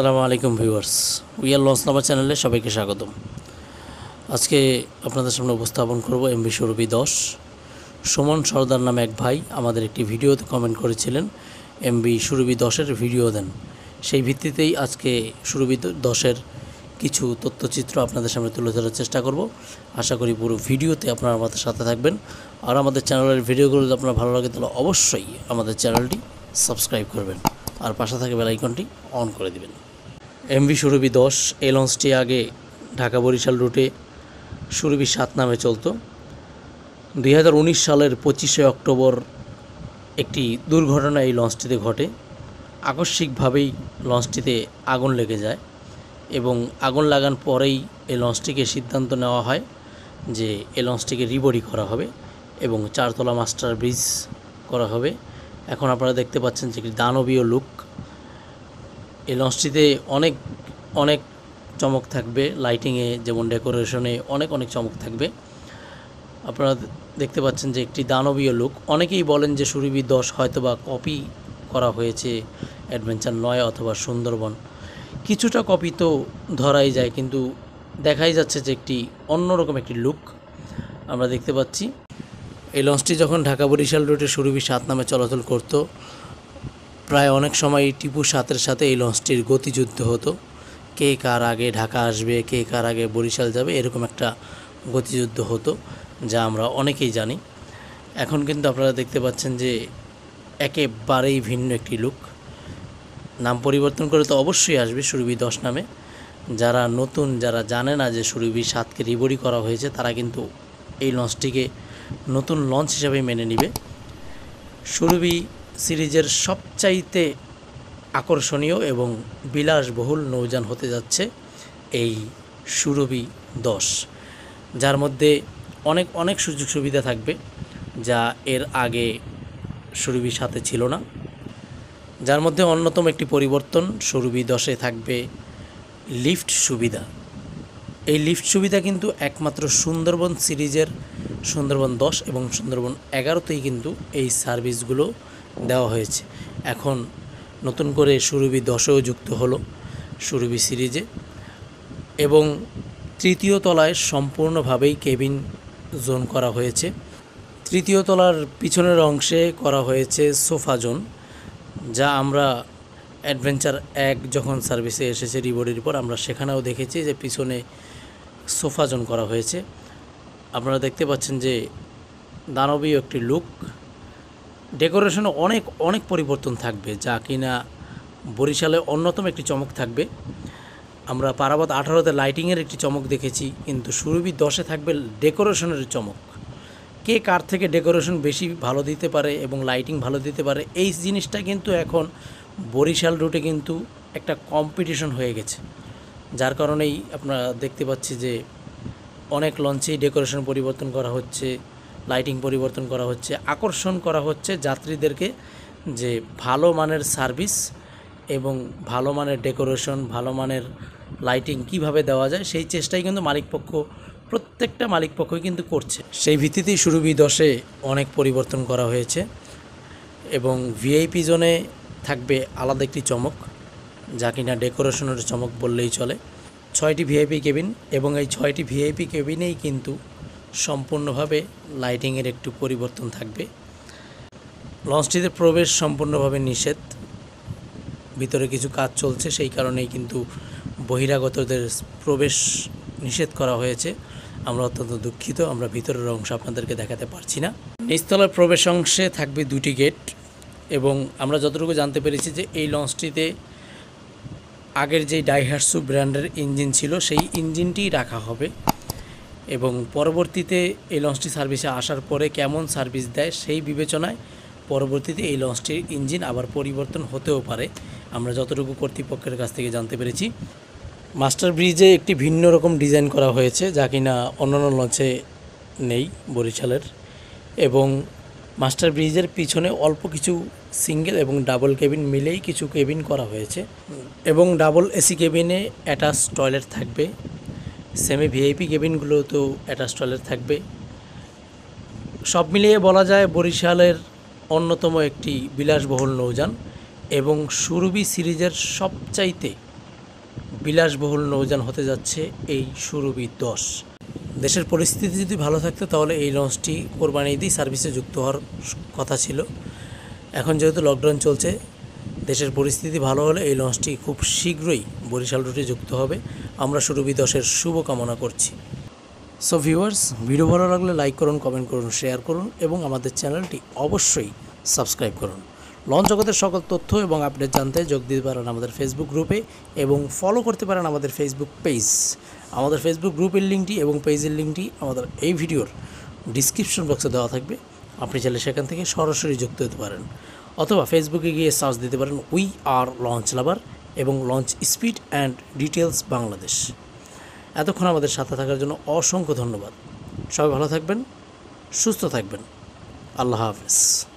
আসসালামু আলাইকুম viewers wear launch number চ্যানেলে সবাইকে স্বাগতম আজকে আপনাদের সামনে উপস্থাপন করব বি সুরভি দশ সুমন সর্দার নামে এক ভাই আমাদের একটি ভিডিওতে কমেন্ট করেছিলেন বি সুরভি দশের ভিডিও দেন সেই ভিত্তিতেই আজকে সুরভি দশের কিছু তথ্যচিত্র আপনাদের সামনে তুলে ধরার চেষ্টা করব আশা করি পুরো ভিডিওতে আপনারা আমাদের সাথে থাকবেন আর আমাদের চ্যানেলের ভিডিওগুলো যদি আপনার ভালো লাগে তাহলে অবশ্যই আমাদের চ্যানেলটি সাবস্ক্রাইব করবেন আর পাশে থাকে বেলাইকনটি অন করে দিবেন এমভি সুরভি দশ এই লঞ্চটি আগে ঢাকা বরিশাল রুটে সুরভি সাত নামে চলত দুই সালের পঁচিশে অক্টোবর একটি দুর্ঘটনা এই লঞ্চটিতে ঘটে আকস্মিকভাবেই লঞ্চটিতে আগুন লেগে যায় এবং আগুন লাগার পরেই এই লঞ্চটিকে সিদ্ধান্ত নেওয়া হয় যে এই লঞ্চটিকে রিবডি করা হবে এবং চারতলা মাস্টার ব্রিজ করা হবে এখন আপনারা দেখতে পাচ্ছেন যে একটি দানবীয় লুক এই লঞ্চটিতে অনেক অনেক চমক থাকবে লাইটিংয়ে যেমন ডেকোরেশনে অনেক অনেক চমক থাকবে আপনারা দেখতে পাচ্ছেন যে একটি দানবীয় লুক অনেকেই বলেন যে সুরভি দশ হয়তো বা কপি করা হয়েছে অ্যাডভেঞ্চার নয় অথবা সুন্দরবন কিছুটা কপি তো ধরাই যায় কিন্তু দেখাই যাচ্ছে যে একটি অন্যরকম একটি লুক আমরা দেখতে পাচ্ছি এই লঞ্চটি যখন ঢাকা বরিশাল রোডে সুরভি সাত নামে চলাচল করতো প্রায় অনেক সময় টিপুর সাথের সাথে এই লঞ্চটির গতিযুদ্ধ হতো কে কার আগে ঢাকা আসবে কে কার আগে বরিশাল যাবে এরকম একটা গতিযুদ্ধ হতো যা আমরা অনেকেই জানি এখন কিন্তু আপনারা দেখতে পাচ্ছেন যে একেবারেই ভিন্ন একটি লুক নাম পরিবর্তন করে তো অবশ্যই আসবে সুরভি দশ নামে যারা নতুন যারা জানে না যে সুরভি সাতকে রিবরি করা হয়েছে তারা কিন্তু এই লঞ্চটিকে নতুন লঞ্চ হিসাবে মেনে নিবে সুরভি সিরিজের সবচাইতে আকর্ষণীয় এবং বিলাসবহুল নৌযান হতে যাচ্ছে এই সুরভি দশ যার মধ্যে অনেক অনেক সুযোগ সুবিধা থাকবে যা এর আগে সুরবি সাথে ছিল না যার মধ্যে অন্যতম একটি পরিবর্তন সুরভি দশে থাকবে লিফট সুবিধা এই লিফট সুবিধা কিন্তু একমাত্র সুন্দরবন সিরিজের সুন্দরবন দশ এবং সুন্দরবন এগারোতেই কিন্তু এই সার্ভিসগুলো দেওয়া হয়েছে এখন নতুন করে সুরভি দশেও যুক্ত হলো সুরভি সিরিজে এবং তৃতীয় তলায় সম্পূর্ণভাবেই কেবিন জোন করা হয়েছে তৃতীয় তলার পিছনের অংশে করা হয়েছে সোফা জোন যা আমরা অ্যাডভেঞ্চার এক যখন সার্ভিসে এসেছে রিবোর্ডের পর আমরা সেখানেও দেখেছি যে পিছনে সোফা জোন করা হয়েছে আপনারা দেখতে পাচ্ছেন যে দানবীয় একটি লুক ডেকোরেশনে অনেক অনেক পরিবর্তন থাকবে যা কিনা বরিশালে অন্যতম একটি চমক থাকবে আমরা পারাবত আঠারোতে লাইটিংয়ের একটি চমক দেখেছি কিন্তু সুরভি দশে থাকবে ডেকোরেশনের চমক কে কার থেকে ডেকোরেশন বেশি ভালো দিতে পারে এবং লাইটিং ভালো দিতে পারে এই জিনিসটা কিন্তু এখন বরিশাল রুটে কিন্তু একটা কম্পিটিশন হয়ে গেছে যার কারণেই আপনারা দেখতে পাচ্ছি যে অনেক লঞ্চেই ডেকোরেশন পরিবর্তন করা হচ্ছে লাইটিং পরিবর্তন করা হচ্ছে আকর্ষণ করা হচ্ছে যাত্রীদেরকে যে ভালো মানের সার্ভিস এবং ভালো মানের ডেকোরেশন ভালো মানের লাইটিং কিভাবে দেওয়া যায় সেই চেষ্টাই কিন্তু মালিকপক্ষ প্রত্যেকটা মালিকপক্ষই কিন্তু করছে সেই ভিত্তিতেই সুরভি দশে অনেক পরিবর্তন করা হয়েছে এবং ভিআইপি জোনে থাকবে আলাদা একটি চমক যা কিনা ডেকোরেশনের চমক বললেই চলে ছয়টি ভিআইপি কেবিন এবং এই ছয়টি ভিআইপি কেবিনেই কিন্তু সম্পূর্ণভাবে লাইটিংয়ের একটু পরিবর্তন থাকবে লঞ্চটিতে প্রবেশ সম্পূর্ণভাবে নিষেধ ভিতরে কিছু কাজ চলছে সেই কারণেই কিন্তু বহিরাগতদের প্রবেশ নিষেধ করা হয়েছে আমরা অত্যন্ত দুঃখিত আমরা ভিতরের অংশ আপনাদেরকে দেখাতে পারছি না নিস্তলার প্রবেশ অংশে থাকবে দুটি গেট এবং আমরা যতটুকু জানতে পেরেছি যে এই লঞ্চটিতে আগের যে ডাইহার্সু ব্র্যান্ডের ইঞ্জিন ছিল সেই ইঞ্জিনটি রাখা হবে এবং পরবর্তীতে এই লঞ্চটি সার্ভিসে আসার পরে কেমন সার্ভিস দেয় সেই বিবেচনায় পরবর্তীতে এই লঞ্চটির ইঞ্জিন আবার পরিবর্তন হতেও পারে আমরা যতটুকু কর্তৃপক্ষের কাছ থেকে জানতে পেরেছি মাস্টার ব্রিজে একটি ভিন্ন রকম ডিজাইন করা হয়েছে যা কিনা অন্যান্য লঞ্চে নেই বরিশালের এবং মাস্টার ব্রিজের পিছনে অল্প কিছু সিঙ্গেল এবং ডাবল কেবিন মিলেই কিছু কেবিন করা হয়েছে এবং ডাবল এসি কেবিনে অ্যাটাচ টয়লেট থাকবে সেমি ভিআইপি কেবিনগুলোতেও অ্যাটাচ টয়লেট থাকবে সব মিলিয়ে বলা যায় বরিশালের অন্যতম একটি বিলাসবহুল নৌযান এবং সুরভি সিরিজের সবচাইতে বিলাসবহুল নৌযান হতে যাচ্ছে এই সুরভি দশ দেশের পরিস্থিতি যদি ভালো থাকতো তাহলে এই লঞ্চটি কোরবানি দিয়ে সার্ভিসে যুক্ত হওয়ার কথা ছিল এখন যেহেতু লকডাউন চলছে দেশের পরিস্থিতি ভালো হলে এই লঞ্চটি খুব শীঘ্রই বরিশাল রুটে যুক্ত হবে আমরা সুরভি দশের শুভকামনা করছি সো ভিউয়ার্স ভিডিও ভালো লাগলে লাইক করুন কমেন্ট করুন শেয়ার করুন এবং আমাদের চ্যানেলটি অবশ্যই সাবস্ক্রাইব করুন লঞ্চ জগতের সকল তথ্য এবং আপডেট জানতে যোগ দিতে পারেন আমাদের ফেসবুক গ্রুপে এবং ফলো করতে পারেন আমাদের ফেসবুক পেজ আমাদের ফেসবুক গ্রুপের লিঙ্কটি এবং পেজের লিঙ্কটি আমাদের এই ভিডিওর ডিসক্রিপশন বক্সে দেওয়া থাকবে আপনি চাইলে সেখান থেকে সরাসরি যুক্ত হতে পারেন অথবা ফেসবুকে গিয়ে সার্চ দিতে পারেন উই আর লঞ্চ লাভার এবং launch speed and details Bangladesh এতক্ষণ আমাদের সাথে থাকার জন্য অসংখ্য ধন্যবাদ সবাই ভালো থাকবেন সুস্থ থাকবেন আল্লাহ হাফিজ